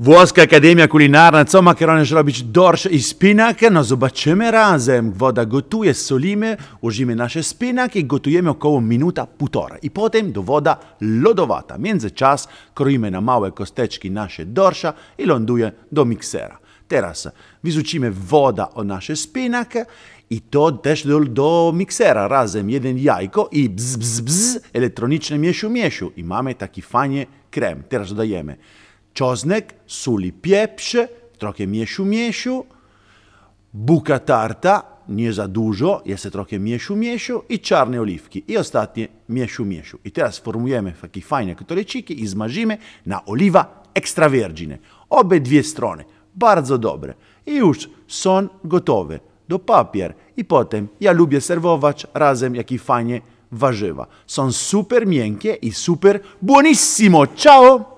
Włoska Akademia Kulinarna, co makaronerz robić dorsz i spinak? No zobaczymy razem. Woda gotuje, solimy, użyjemy nasze spinak i gotujemy około minuta, półtora. I potem do woda lodowata. Międzyczas kroimy na małe kosteczki nasze dorsza i ląduje do miksera. Teraz wyrzucimy woda o nasze spinak i to też do, do miksera razem jeden jajko i bzz, bzz, bzz, elektroniczne mieszu mieszu. I mamy taki fajny krem. Teraz dodajemy czosnek, suli pieprz, trochę miesiu miesiu, buka tarta, nie za dużo, jest trochę miesiu miesiu i czarne oliwki. I ostatnie miesiu miesiu. I teraz formujemy takie fajne kotoleciki i zmarzimy na oliwa Obe dwie strony. Bardzo dobre. I już są gotowe do papier. I potem ja lubię serwować razem jakie fajnie warzywa. Są super miękkie i super buonissimo. Ciao!